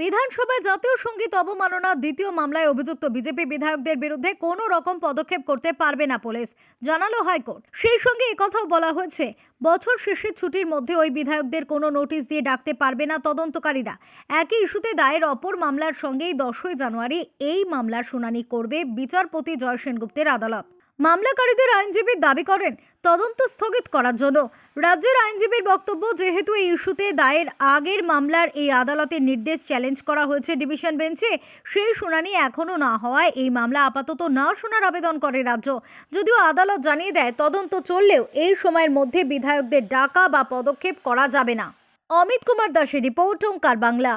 বিধানসভায় জাতীয় সঙ্গীত অবমাননা দ্বিতীয় মামলায় অভিযুক্ত বিজেপি বিধায়কদের বিরুদ্ধে কোনো রকম পদক্ষেপ করতে পারবে না পুলিশ জানালো হাইকোর্ট সেই সঙ্গে একথাও বলা হয়েছে বছর শেষের ছুটির মধ্যে ওই বিধায়কদের কোনো নোটিশ দিয়ে ডাকতে পারবে না তদন্তকারীরা একই ইস্যুতে দায়ের অপর মামলার সঙ্গেই দশই জানুয়ারি এই মামলার শুনানি করবে বিচারপতি জয় সেনগুপ্তের আদালত মামলাকারীদের আইনজীবী দাবি করেন তদন্ত স্থগিত করার জন্য রাজ্যের আইনজীবীর বক্তব্য যেহেতু এই ইস্যুতে দায়ের আগের মামলার এই আদালতের নির্দেশ চ্যালেঞ্জ করা হয়েছে ডিভিশন বেঞ্চে সেই শুনানি এখনও না হওয়ায় এই মামলা আপাতত না শোনার আবেদন করে রাজ্য যদিও আদালত জানিয়ে দেয় তদন্ত চললেও এই সময়ের মধ্যে বিধায়কদের ডাকা বা পদক্ষেপ করা যাবে না অমিত কুমার দাসের রিপোর্ট ওঙ্কার বাংলা